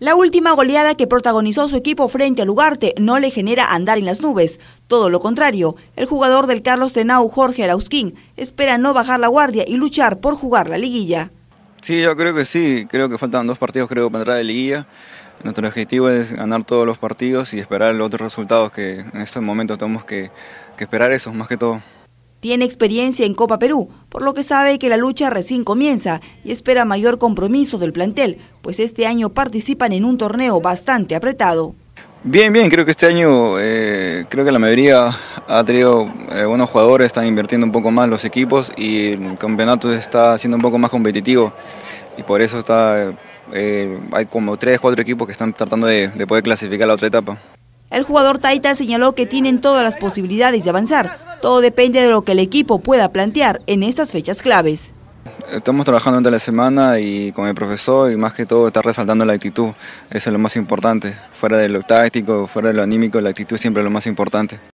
La última goleada que protagonizó su equipo frente al Ugarte no le genera andar en las nubes. Todo lo contrario, el jugador del Carlos Tenau, Jorge Arauzquín, espera no bajar la guardia y luchar por jugar la liguilla. Sí, yo creo que sí. Creo que faltan dos partidos creo para entrar a la liguilla. Nuestro objetivo es ganar todos los partidos y esperar los otros resultados que en este momento tenemos que, que esperar esos más que todo. Tiene experiencia en Copa Perú, por lo que sabe que la lucha recién comienza y espera mayor compromiso del plantel, pues este año participan en un torneo bastante apretado. Bien, bien, creo que este año eh, creo que la mayoría ha tenido eh, buenos jugadores, están invirtiendo un poco más los equipos y el campeonato está siendo un poco más competitivo y por eso está eh, hay como tres, cuatro equipos que están tratando de, de poder clasificar la otra etapa. El jugador Taita señaló que tienen todas las posibilidades de avanzar, todo depende de lo que el equipo pueda plantear en estas fechas claves. Estamos trabajando durante la semana y con el profesor y más que todo está resaltando la actitud. Eso es lo más importante. Fuera de lo táctico, fuera de lo anímico, la actitud siempre es lo más importante.